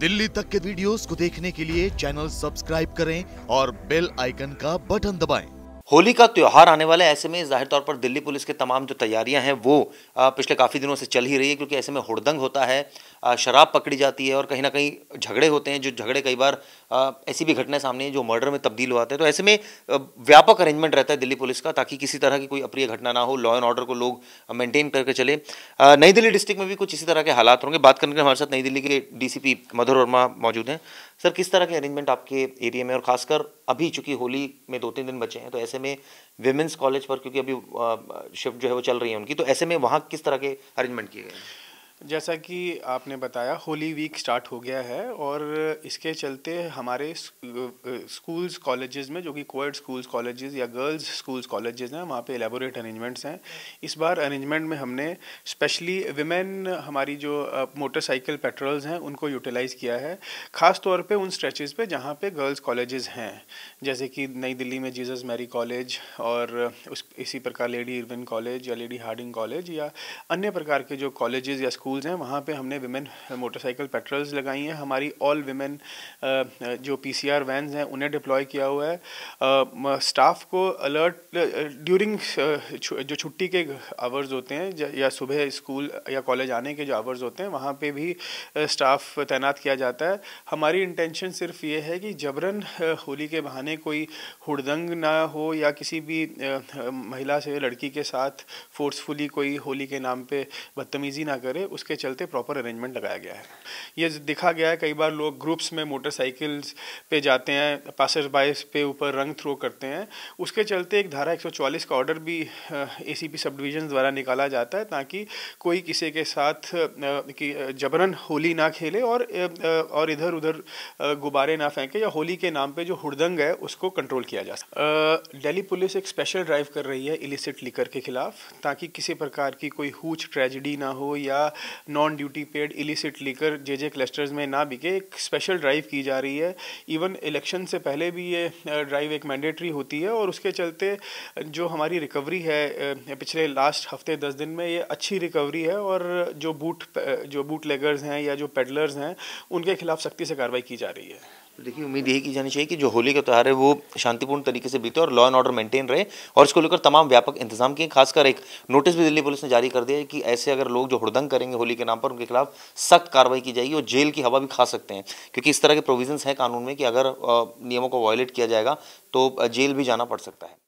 दिल्ली तक के वीडियोस को देखने के लिए चैनल सब्सक्राइब करें और बेल आइकन का बटन दबाएं। होली का त्यौहार आने वाला है ऐसे में जाहिर तौर पर दिल्ली पुलिस के तमाम जो तैयारियां हैं वो पिछले काफ़ी दिनों से चल ही रही है क्योंकि ऐसे में हुड़दंग होता है शराब पकड़ी जाती है और कहीं ना कहीं झगड़े होते हैं जो झगड़े कई बार ऐसी भी घटनाएं सामने हैं जो मर्डर में तब्दील होते हैं तो ऐसे में व्यापक अरेंजमेंट रहता है दिल्ली पुलिस का ताकि किसी तरह की कोई अप्रिय घटना ना हो लॉ एंड ऑर्डर को लोग मेंटेन करके चले नई दिल्ली डिस्ट्रिक्ट में भी कुछ इसी तरह के हालात होंगे बात करने के हमारे साथ नई दिल्ली के डी मधुर वर्मा मौजूद हैं सर किस तरह के अरेंजमेंट आपके एरिया में और खासकर अभी चूंकि होली में दो तीन दिन बचे हैं तो ऐसे में विमेंस कॉलेज पर क्योंकि अभी शिफ्ट जो है वो चल रही है उनकी तो ऐसे में वहाँ किस तरह के अरेंजमेंट किए गए हैं जैसा कि आपने बताया होली वीक स्टार्ट हो गया है और इसके चलते हमारे स्कूल्स कॉलेजेस में जो कि कोएड स्कूल्स कॉलेजेस या गर्ल्स स्कूल्स कॉलेजेस हैं वहाँ पे एलेबोरेट अरेंजमेंट्स हैं इस बार अरेंजमेंट में हमने स्पेशली विमेन हमारी जो मोटरसाइकिल पेट्रोल्स हैं उनको यूटिलाइज़ किया है ख़ास तौर पर उन स्ट्रेचेज़ पर जहाँ पर गर्ल्स कॉलेजेस हैं जैसे कि नई दिल्ली में जीजस मैरी कॉलेज और उस इसी प्रकार लेडी इरविन कॉलेज या लेडी हार्डिंग कॉलेज या अन्य प्रकार के जो कॉलेजेस या स्कूल स्कूल्स हैं वहाँ पे हमने विमेन मोटरसाइकिल पेट्रोल्स लगाई हैं हमारी ऑल विमेन uh, uh, जो पी सी आर वैन्स हैं उन्हें डिप्लॉय किया हुआ है स्टाफ uh, को अलर्ट ड्यूरिंग जो छुट्टी के आवर्स होते हैं या सुबह स्कूल या कॉलेज आने के जो आवर्स होते हैं वहाँ पर भी स्टाफ तैनात किया जाता है हमारी इंटेंशन सिर्फ ये है कि जबरन होली के बहाने कोई हुड़दंग ना हो या किसी भी महिला से लड़की के साथ फोर्सफुली कोई होली के नाम पे बदतमीज़ी ना करे उसके चलते प्रॉपर अरेंजमेंट लगाया गया है ये देखा गया है कई बार लोग ग्रुप्स में मोटरसाइकिल्स पे जाते हैं पासर बाइस पे ऊपर रंग थ्रो करते हैं उसके चलते एक धारा 144 का ऑर्डर भी ए सी पी सब डिवीजन द्वारा निकाला जाता है ताकि कोई किसी के साथ जबरन होली ना खेले और और इधर उधर गुब्बारे ना फेंके या होली के नाम पे जो हुड़दंग है उसको कंट्रोल किया जा सके डेली पुलिस एक स्पेशल ड्राइव कर रही है इलिसिट लिकर के खिलाफ ताकि किसी प्रकार की कोई हुच ट्रेजिडी ना हो या non duty paid illicit liquor J J clusters में ना बिके एक स्पेशल ड्राइव की जा रही है इवन इलेक्शन से पहले भी ये ड्राइव एक मैंडेटरी होती है और उसके चलते जो हमारी रिकवरी है पिछले लास्ट हफ्ते दस दिन में ये अच्छी रिकवरी है और जो बूट जो बूट लेगर्स हैं या जो पेडलर्स हैं उनके खिलाफ सख्ती से कार्रवाई की जा रही है तो देखिए उम्मीद यही की जानी चाहिए कि जो होली का त्यौहार है वो शांतिपूर्ण तरीके से बीते और लॉ एंड ऑर्डर मेंटेन रहे और इसको लेकर तमाम व्यापक इंतजाम किए खासकर एक नोटिस भी दिल्ली पुलिस ने जारी कर दिया है कि ऐसे अगर लोग जो हड़दंग करेंगे होली के नाम पर उनके खिलाफ सख्त कार्रवाई की जाएगी और जेल की हवा भी खा सकते हैं क्योंकि इस तरह के प्रोविजन हैं कानून में कि अगर नियमों को वायलेट किया जाएगा तो जेल भी जाना पड़ सकता है